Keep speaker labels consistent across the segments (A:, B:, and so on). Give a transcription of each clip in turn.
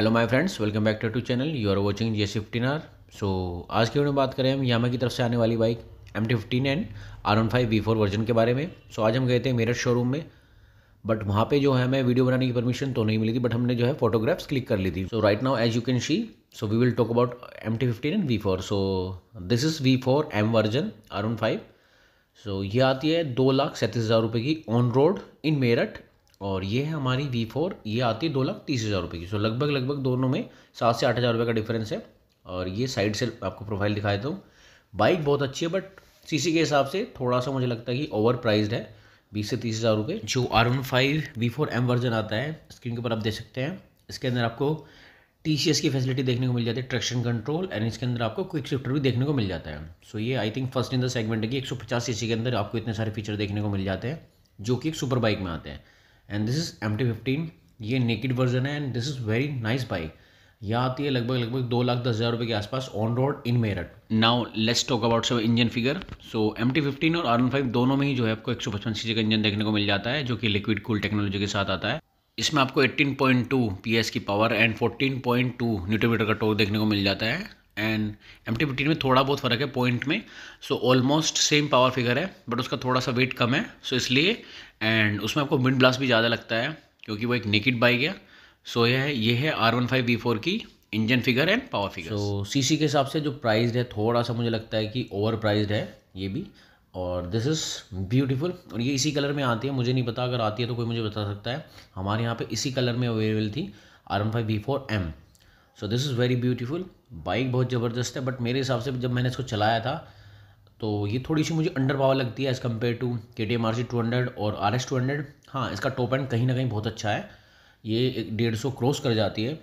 A: hello my friends welcome back to to channel you are watching J fifteen R so आज की video में बात करें हम यामा की तरफ से आने वाली bike M T fifteen and R one five V four version के बारे में सो so, आज हम गए थे मेरठ शोरूम में बट वहाँ पे जो है हमें वीडियो बनाने की परमिशन तो नहीं मिली थी बट हमने जो है फोटोग्राफ्स क्लिक कर ली थी so right now as you can see so we will talk about M T fifteen and V four so this is V four M version R one five so ये आती है दो लाख सैंतीस हज़ार रुपये की ऑन रोड इन मेरठ और ये है हमारी वी फोर ये आती है दो लाख तीस हज़ार रुपये की सो लगभग लगभग दोनों में सात से आठ हज़ार रुपये का डिफरेंस है और ये साइड से आपको प्रोफाइल दिखा देता हूँ बाइक बहुत अच्छी है बट सीसी के हिसाब से थोड़ा सा मुझे लगता है कि ओवर प्राइज्ड है बीस से तीस हज़ार रुपये जो R one five V four M version आता है स्क्रीन के ऊपर आप देख सकते हैं इसके अंदर आपको टी सी एस की फैसिलिटी देखने को मिल जाती है ट्रैक्शन कंट्रोल एंड इसके अंदर आपको क्विक शिफ्टर भी देखने को मिल जाता है सो ये I think first in the segment है कि एक सौ पचास सी सी के अंदर आपको इतने सारे फीचर देखने को मिल जाते हैं जो कि एक सुपर बाइक में आते हैं and this is M T fifteen ये नेकेड वर्जन है and this is very nice bike यह आती है लगभग लगभग दो लाख दस हज़ार रुपये के आसपास on road in Meerut now let's talk about सब engine figure so M T fifteen और आर एन फाइव दोनों में ही जो है आपको एक सौ पचपन सी का इंजन देखने को मिल जाता है जो कि लिक्विड कूल टेक्नोलॉजी के साथ आता है इसमें आपको 18.2 पीएस की पावर एंड 14.2 न्यूटन मीटर का टोर देखने को मिल जाता है एंड एम टी फिफ्टीन में थोड़ा बहुत फ़र्क है पॉइंट में so almost same power figure है बट उसका थोड़ा सा वेट कम है सो so इसलिए एंड उसमें आपको विंड ब्लास्ट भी ज़्यादा लगता है क्योंकि वो एक नेकिड बाइक है सो यह है ये है R one five V four की engine figure and power figure so C C के हिसाब से जो प्राइज है थोड़ा सा मुझे लगता है कि ओवर प्राइज है ये भी और दिस इज़ ब्यूटीफुल और ये इसी कलर में आती है मुझे नहीं पता अगर आती है तो कोई मुझे बता सकता है हमारे यहाँ पे इसी कलर में अवेलेबल थी R one five V four M so this is very beautiful bike बहुत ज़बरदस्त है बट मेरे हिसाब से जब मैंने इसको चलाया था तो ये थोड़ी सी मुझे अंडर पावर लगती है as compare to K T M R C two hundred और आर एस टू हंड्रेड हाँ इसका टॉप एंड कहीं ना कहीं बहुत अच्छा है ये एक डेढ़ सौ क्रॉस कर जाती है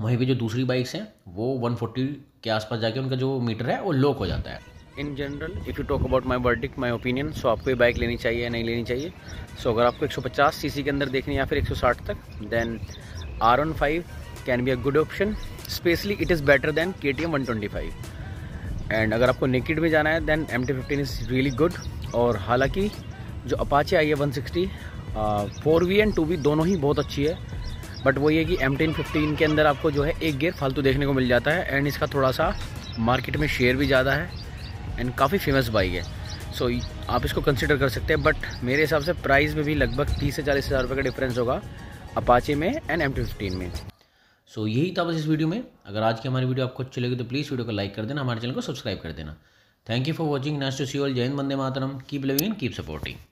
A: वहीं पर जो दूसरी बाइक्स हैं वो वन फोर्टी के आसपास जाके उनका जो मीटर है वो लॉक हो जाता है in general if you talk about my verdict my opinion so आपको ये बाइक लेनी चाहिए या नहीं लेनी चाहिए सो so, अगर आपको 150 सीसी के अंदर देखनी है या फिर 160 तक then R one five can be a good option specially it is better than K T M one twenty five and अगर आपको नेकेड में जाना है then M T fifteen is really good और हालांकि जो अपाचे आई है one sixty four V and two V दोनों ही बहुत अच्छी है बट वो ये कि एम टेन फिफ्टीन के अंदर आपको जो है एक गेयर फालतू देखने को मिल जाता है एंड इसका थोड़ा सा मार्केट में शेयर भी ज़्यादा है एंड काफ़ी फेमस बाइक है सो so, आप इसको कंसिडर कर सकते हैं बट मेरे हिसाब से प्राइस में भी लगभग तीस से चालीस हज़ार रुपये का डिफरेंस होगा अपाचे में एंड एम टी फिफ्टीन में सो so, यही था बस इस वीडियो में अगर आज की हमारी वीडियो आपको अच्छी लगी तो प्लीज़ वीडियो को लाइक कर देना हमारे चैनल को सब्सक्राइब कर देना thank you for watching next to see all जैन बंदे मातरम keep living and keep supporting